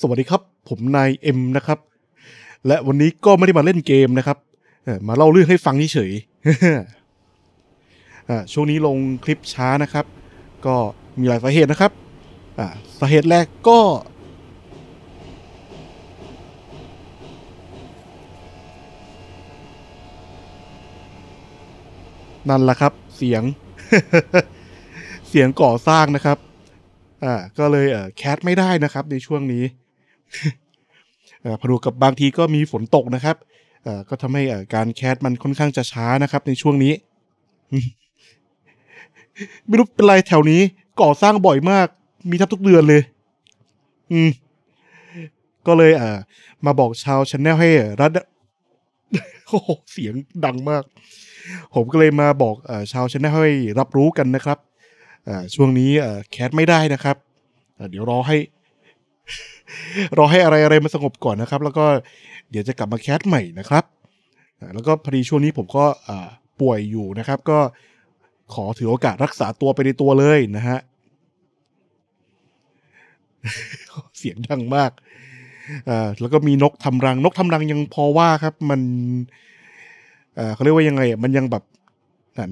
สวัสดีครับผมนายเอ็มนะครับ และวันนี้ก็ไม่ได้มาเล่นเกมนะครับมาเล่าเรื่องให้ฟังเฉยช่วงนี้ลงคลิปช้านะครับ ก็มีหลายสาเหตุนะครับสาเหตุแรกก็ นั่นแหละครับ เสียง เสียงก่อสร้างนะครับ อ่า ก็เลยแคสไม่ได้นะครับ ในช่วงนี้ผนวกกับบางทีก็มีฝนตกนะครับก็ทำให้การแคสมันค่อนข้างจะช้านะครับ ในช่วงนี้ไม่รู้เป็นไรแถวนี้ก่อสร้างบ่อยมาก มีทับทุกเดือนเลย อืมก็เลยเอมาบอกชาวชแนลให้ รัดโอ้เสียงดังมาก ผมก็เลยมาบอกอชาวชแนลให้ รับรู้กันนะครับช่วงนี้แคสไม่ได้นะครับเดี๋ยวรอให้รอให้อะไรอะไรมันสงบก่อนนะครับ แล้วก็เดี๋ยวจะกลับมาแคสใหม่นะครับแล้วก็พอดีช่วงนี้ผมก็ป่วยอยู่นะครับ ก็ขอถือโอกาสรักษาตัวไปในตัวเลยนะฮะเสียงดังมากแล้วก็มีนกทำรัง นกทำรังยังพอว่าครับมันเขาเรียกว่ายังไงมันยังแบบ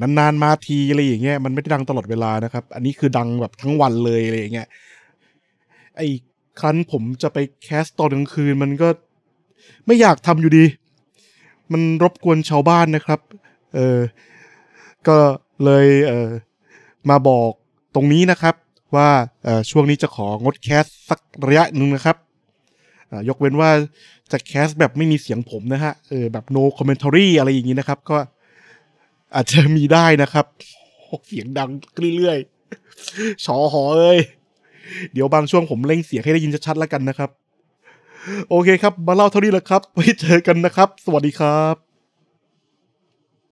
นานๆ มาทีอะไรอย่างเงี้ยมันไม่ได้ดังตลอดเวลานะครับ อันนี้คือดังแบบทั้งวันเลยอะไรอย่างเงี้ยไอครั้นผมจะไปแคสตอนกลางคืนมันก็ไม่อยากทำอยู่ดี มันรบกวนชาวบ้านนะครับ เออก็เลยเออมาบอกตรงนี้นะครับ ว่าเออช่วงนี้จะของดแคสสักระยะหนึ่งนะครับยกเว้นว่าจะแคสแบบไม่มีเสียงผมนะฮะเออแบบ no commentary อะไรอย่างนี้นะครับ ก็ อาจจะมีได้นะครับ เสียงดังเรื่อยๆชอหอเอ้ยเดี๋ยวบางช่วงผมเล่งเสียงให้ได้ยินชัดๆแล้วกันนะครับ โอเคครับมาเล่าเท่านี้แหละครับไว้เจอกันนะครับสวัสดีครับ